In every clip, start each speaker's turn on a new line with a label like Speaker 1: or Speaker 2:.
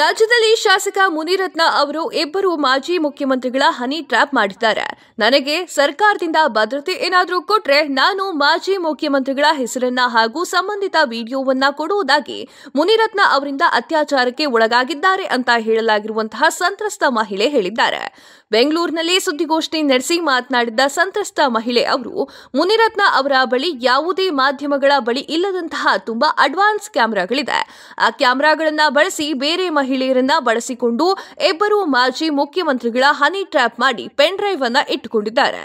Speaker 1: ರಾಜ್ಯದಲ್ಲಿ ಶಾಸಕ ಮುನಿರತ್ನ ಅವರು ಇಬ್ಬರು ಮಾಜಿ ಮುಖ್ಯಮಂತ್ರಿಗಳ ಹನಿ ಟ್ರ್ಯಾಪ್ ಮಾಡಿದ್ದಾರೆ ನನಗೆ ಸರ್ಕಾರದಿಂದ ಭದ್ರತೆ ಏನಾದರೂ ಕೊಟ್ರೆ ನಾನು ಮಾಜಿ ಮುಖ್ಯಮಂತ್ರಿಗಳ ಹೆಸರನ್ನ ಹಾಗೂ ಸಂಬಂಧಿತ ವಿಡಿಯೋವನ್ನ ಕೊಡುವುದಾಗಿ ಮುನಿರತ್ನ ಅವರಿಂದ ಅತ್ಯಾಚಾರಕ್ಕೆ ಒಳಗಾಗಿದ್ದಾರೆ ಅಂತ ಹೇಳಲಾಗಿರುವಂತಹ ಸಂತ್ರಸ್ತ ಮಹಿಳೆ ಹೇಳಿದ್ದಾರೆ ಬೆಂಗಳೂರಿನಲ್ಲಿ ಸುದ್ದಿಗೋಷ್ಠಿ ನಡೆಸಿ ಮಾತನಾಡಿದ ಸಂತ್ರಸ್ತ ಮಹಿಳೆ ಅವರು ಮುನಿರತ್ನ ಅವರ ಬಳಿ ಯಾವುದೇ ಮಾಧ್ಯಮಗಳ ಬಳಿ ಇಲ್ಲದಂತಹ ತುಂಬಾ ಅಡ್ವಾನ್ಸ್ ಕ್ಯಾಮೆರಾಗಳಿದೆ ಆ ಕ್ಯಾಮೆರಾಗಳನ್ನ ಬಳಸಿ ಬೇರೆ ಮಹಿಳೆಯರನ್ನ ಬಳಸಿಕೊಂಡು ಇಬ್ಬರು ಮಾಜಿ ಮುಖ್ಯಮಂತ್ರಿಗಳ ಹನಿ ಟ್ರ್ಯಾಪ್ ಮಾಡಿ ಪೆನ್ ಡ್ರೈವ್ ಅನ್ನ ಇಟ್ಟುಕೊಂಡಿದ್ದಾರೆ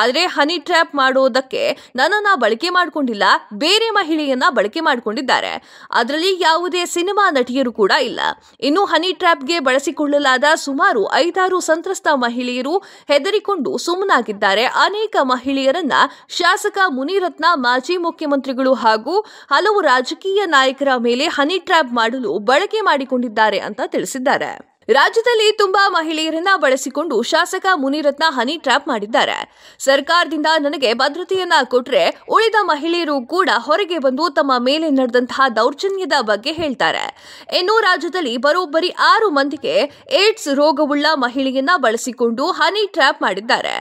Speaker 1: ಆದರೆ ಹನಿ ಟ್ರ್ಯಾಪ್ ಮಾಡೋದಕ್ಕೆ ನನ್ನನ್ನ ಬಳಕೆ ಮಾಡಿಕೊಂಡಿಲ್ಲ ಬೇರೆ ಮಹಿಳೆಯನ್ನ ಬಳಕೆ ಮಾಡಿಕೊಂಡಿದ್ದಾರೆ ಅದರಲ್ಲಿ ಯಾವುದೇ ಸಿನಿಮಾ ನಟಿಯರು ಕೂಡ ಇಲ್ಲ ಇನ್ನು ಹನಿ ಟ್ರ್ಯಾಪ್ಗೆ ಬಳಸಿಕೊಳ್ಳಲಾದ ಸುಮಾರು ಐದಾರು ಸಂತ್ರಸ್ತ ಮಹಿಳೆಯರು ಹೆದರಿಕೊಂಡು ಸುಮ್ಮನಾಗಿದ್ದಾರೆ ಅನೇಕ ಮಹಿಳೆಯರನ್ನ ಶಾಸಕ ಮುನಿರತ್ನ ಮಾಜಿ ಮುಖ್ಯಮಂತ್ರಿಗಳು ಹಾಗೂ ಹಲವು ರಾಜಕೀಯ ನಾಯಕರ ಮೇಲೆ ಹನಿ ಟ್ರ್ಯಾಪ್ ಮಾಡಲು ಬಳಕೆ ಮಾಡಿಕೊಂಡಿದ್ದಾರೆ ಅಂತ ತಿಳಿಸಿದ್ದಾರೆ ರಾಜ್ಯದಲ್ಲಿ ತುಂಬಾ ಮಹಿಳೆಯರನ್ನ ಬಳಸಿಕೊಂಡು ಶಾಸಕ ಮುನಿರತ್ನ ಹನಿ ಟ್ರ್ಯಾಪ್ ಮಾಡಿದ್ದಾರೆ ಸರ್ಕಾರದಿಂದ ನನಗೆ ಭದ್ರತೆಯನ್ನ ಕೊಟ್ರೆ ಉಳಿದ ಮಹಿಳೆಯರು ಕೂಡ ಹೊರಗೆ ಬಂದು ತಮ್ಮ ಮೇಲೆ ನಡೆದಂತಹ ದೌರ್ಜನ್ಯದ ಬಗ್ಗೆ ಹೇಳ್ತಾರೆ ಇನ್ನು ರಾಜ್ಯದಲ್ಲಿ ಬರೋಬ್ಬರಿ ಆರು ಮಂದಿಗೆ ಏಡ್ಸ್ ರೋಗವುಳ್ಳ ಮಹಿಳೆಯನ್ನ ಬಳಸಿಕೊಂಡು ಹನಿ ಟ್ರ್ಯಾಪ್ ಮಾಡಿದ್ದಾರೆ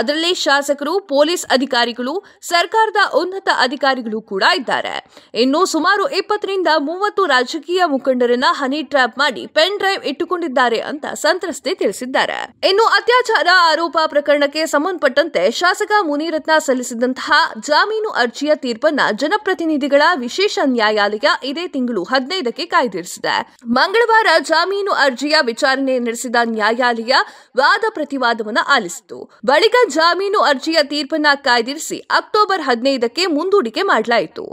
Speaker 1: ಅದರಲ್ಲಿ ಶಾಸಕರು ಪೊಲೀಸ್ ಅಧಿಕಾರಿಗಳು ಸರ್ಕಾರದ ಉನ್ನತ ಅಧಿಕಾರಿಗಳು ಕೂಡ ಇದ್ದಾರೆ ಇನ್ನು ಸುಮಾರು ಇಪ್ಪತ್ತರಿಂದ ಮೂವತ್ತು ರಾಜಕೀಯ ಮುಖಂಡರನ್ನ ಹನಿ ಟ್ರ್ಯಾಪ್ ಮಾಡಿ ಪೆನ್ ಡ್ರೈವ್ ಇಟ್ಟುಕೊಂಡಿದ್ದಾರೆ ನೀಡಿದ್ದಾರೆ ಅಂತ ಸಂತ್ರಸ್ತೆ ತಿಳಿಸಿದ್ದಾರೆ ಇನ್ನು ಅತ್ಯಾಚಾರ ಆರೋಪ ಪ್ರಕರಣಕ್ಕೆ ಸಂಬಂಧಪಟ್ಟಂತೆ ಶಾಸಕ ಮುನಿರತ್ನ ಸಲ್ಲಿಸಿದಂತಹ ಜಾಮೀನು ಅರ್ಜಿಯ ತೀರ್ಪನ್ನ ಜನಪ್ರತಿನಿಧಿಗಳ ವಿಶೇಷ ನ್ಯಾಯಾಲಯ ಇದೇ ತಿಂಗಳು ಹದಿನೈದಕ್ಕೆ ಕಾಯ್ದಿರಿಸಿದೆ ಮಂಗಳವಾರ ಜಾಮೀನು ಅರ್ಜಿಯ ವಿಚಾರಣೆ ನಡೆಸಿದ ನ್ಯಾಯಾಲಯ ವಾದ ಪ್ರತಿವಾದವನ್ನು ಆಲಿಸಿತು ಬಳಿಕ ಜಾಮೀನು ಅರ್ಜಿಯ ತೀರ್ಪನ್ನ ಕಾಯ್ದಿರಿಸಿ ಅಕ್ಟೋಬರ್ ಹದಿನೈದಕ್ಕೆ ಮುಂದೂಡಿಕೆ ಮಾಡಲಾಯಿತು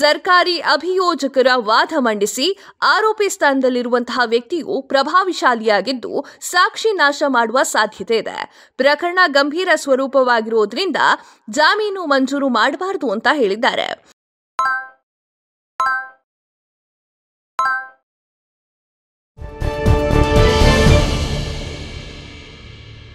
Speaker 1: ಸರ್ಕಾರಿ ಅಭಿಯೋಜಕರ ವಾದ ಮಂಡಿಸಿ ಆರೋಪಿ ಸ್ಥಾನದಲ್ಲಿರುವಂತಹ ವ್ಯಕ್ತಿಯು ಪ್ರಭಾವಿ ಶಾಲಿಯಾಗಿದ್ದು ಸಾಕ್ಷಿ ನಾಶ ಮಾಡುವ ಸಾಧ್ಯತೆ ಇದೆ ಪ್ರಕರಣ ಗಂಭೀರ ಸ್ವರೂಪವಾಗಿರುವುದರಿಂದ ಜಾಮೀನು ಮಂಜೂರು ಮಾಡಬಾರದು ಅಂತ ಹೇಳಿದ್ದಾರೆ